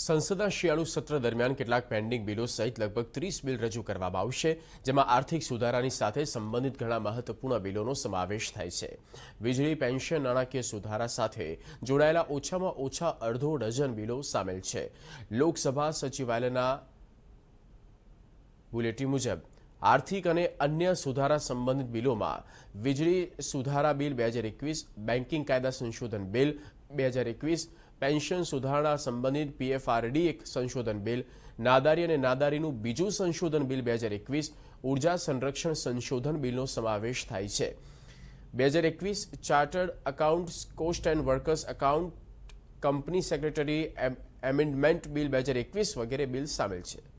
સંસદના શિયાળુ સત્ર દરમિયાન કેટલાક પેન્ડિંગ બિલો સહિત લગભગ ત્રીસ બિલ રજૂ કરવામાં આવશે જેમાં આર્થિક સુધારાની સાથે સંબંધિત ઘણા મહત્વપૂર્ણ બિલોનો સમાવેશ થાય છે વીજળી પેન્શન નાણાકીય સુધારા સાથે જોડાયેલા ઓછામાં ઓછા અડધો ડઝન બિલો સામેલ છે લોકસભા સચિવાલયના બુલેટિન મુજબ આર્થિક અને અન્ય સુધારા સંબંધિત બિલોમાં વીજળી સુધારા બિલ બે હજાર એકવીસ બેન્કિંગ કાયદા સંશોધન બિલ બે હજાર એકવીસ પેન્શન સુધારણા સંબંધિત પીએફઆરડી એક સંશોધન બિલ નાદારી અને નાદારીનું બીજું સંશોધન બિલ બે હજાર એકવીસ ઉર્જા સંરક્ષણ સંશોધન બિલનો સમાવેશ થાય છે બે હજાર એકવીસ chartered accounts cost and workers account company secretary amendment bill બે હજાર એકવીસ વગેરે બિલ સામેલ છે